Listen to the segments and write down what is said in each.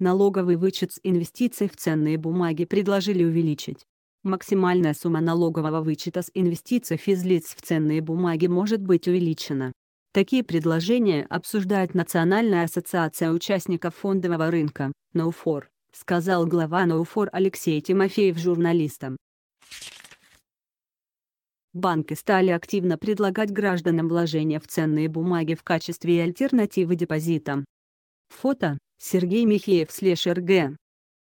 Налоговый вычет с инвестиций в ценные бумаги предложили увеличить. Максимальная сумма налогового вычета с инвестиций физлиц в ценные бумаги может быть увеличена. Такие предложения обсуждает Национальная ассоциация участников фондового рынка, НОУФОР, сказал глава НОУФОР Алексей Тимофеев журналистам. Банки стали активно предлагать гражданам вложения в ценные бумаги в качестве альтернативы депозитам. Фото Сергей Михеев слэш РГ.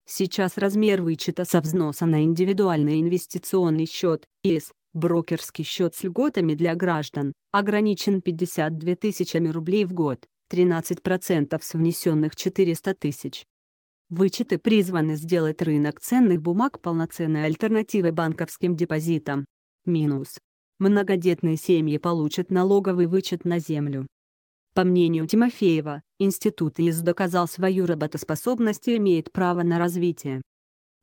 Сейчас размер вычета со взноса на индивидуальный инвестиционный счет, ИС, брокерский счет с льготами для граждан, ограничен 52 тысячами рублей в год, 13% с внесенных 400 тысяч. Вычеты призваны сделать рынок ценных бумаг полноценной альтернативой банковским депозитам. Минус. Многодетные семьи получат налоговый вычет на землю, по мнению Тимофеева, институт ИС доказал свою работоспособность и имеет право на развитие.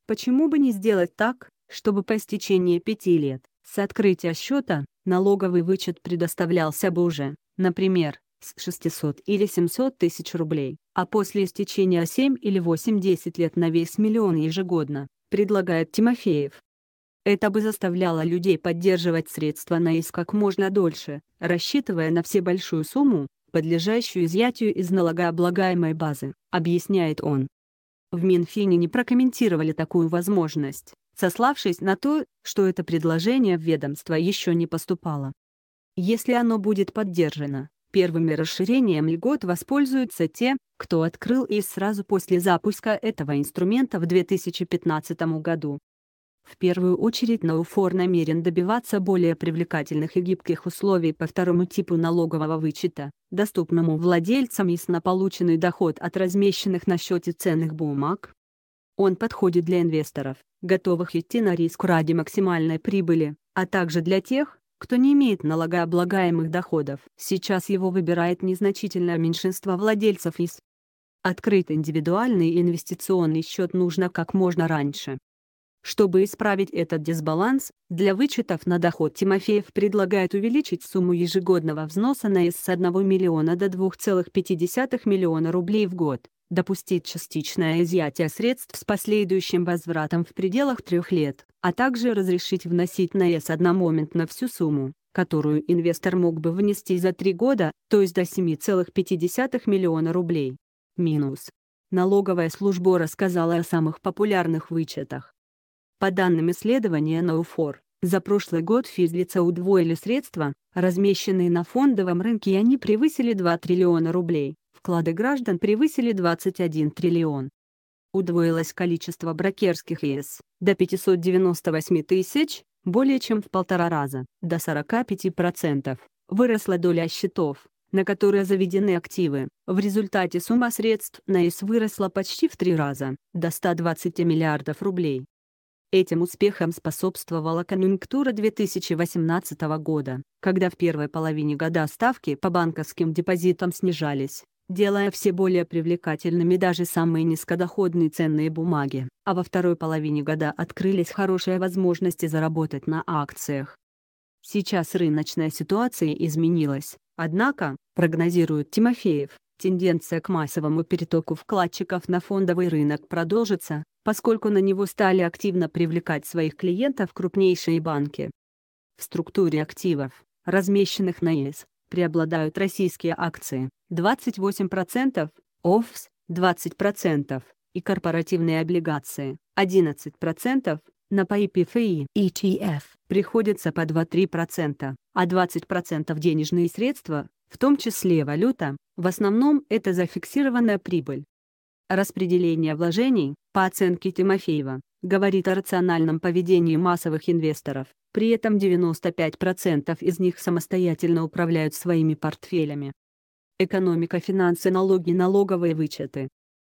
Почему бы не сделать так, чтобы по истечении пяти лет с открытия счета налоговый вычет предоставлялся бы уже, например, с 600 или 700 тысяч рублей, а после истечения 7 или 8-10 лет на весь миллион ежегодно, предлагает Тимофеев. Это бы заставляло людей поддерживать средства на ИС как можно дольше, рассчитывая на все большую сумму, подлежащую изъятию из налогооблагаемой базы, объясняет он. В Минфине не прокомментировали такую возможность, сославшись на то, что это предложение в ведомство еще не поступало. Если оно будет поддержано, первыми расширением льгот воспользуются те, кто открыл их сразу после запуска этого инструмента в 2015 году. В первую очередь Науфор намерен добиваться более привлекательных и гибких условий по второму типу налогового вычета, доступному владельцам на полученный доход от размещенных на счете ценных бумаг. Он подходит для инвесторов, готовых идти на риск ради максимальной прибыли, а также для тех, кто не имеет налогооблагаемых доходов. Сейчас его выбирает незначительное меньшинство владельцев ИС. Открыть индивидуальный инвестиционный счет нужно как можно раньше. Чтобы исправить этот дисбаланс, для вычетов на доход Тимофеев предлагает увеличить сумму ежегодного взноса на ИС с 1 миллиона до 2,5 миллиона рублей в год, допустить частичное изъятие средств с последующим возвратом в пределах трех лет, а также разрешить вносить на ИС одномоментно всю сумму, которую инвестор мог бы внести за три года, то есть до 7,5 миллиона рублей. Минус. Налоговая служба рассказала о самых популярных вычетах по данным исследования Науфор, за прошлый год физлица удвоили средства, размещенные на фондовом рынке и они превысили 2 триллиона рублей, вклады граждан превысили 21 триллион. Удвоилось количество брокерских ЕС до 598 тысяч, более чем в полтора раза, до 45%. Выросла доля счетов, на которые заведены активы. В результате сумма средств на ЕС выросла почти в три раза, до 120 миллиардов рублей. Этим успехом способствовала конъюнктура 2018 года, когда в первой половине года ставки по банковским депозитам снижались, делая все более привлекательными даже самые низкодоходные ценные бумаги, а во второй половине года открылись хорошие возможности заработать на акциях. Сейчас рыночная ситуация изменилась, однако, прогнозирует Тимофеев, тенденция к массовому перетоку вкладчиков на фондовый рынок продолжится, поскольку на него стали активно привлекать своих клиентов крупнейшие банки. В структуре активов, размещенных на ЕС, преобладают российские акции 28%, ОФС 20% и корпоративные облигации 11%, на PayPFI ETF приходится по 2-3%, а 20% денежные средства, в том числе валюта, в основном это зафиксированная прибыль, Распределение вложений, по оценке Тимофеева, говорит о рациональном поведении массовых инвесторов, при этом 95% из них самостоятельно управляют своими портфелями. Экономика, финансы, налоги, налоговые вычеты,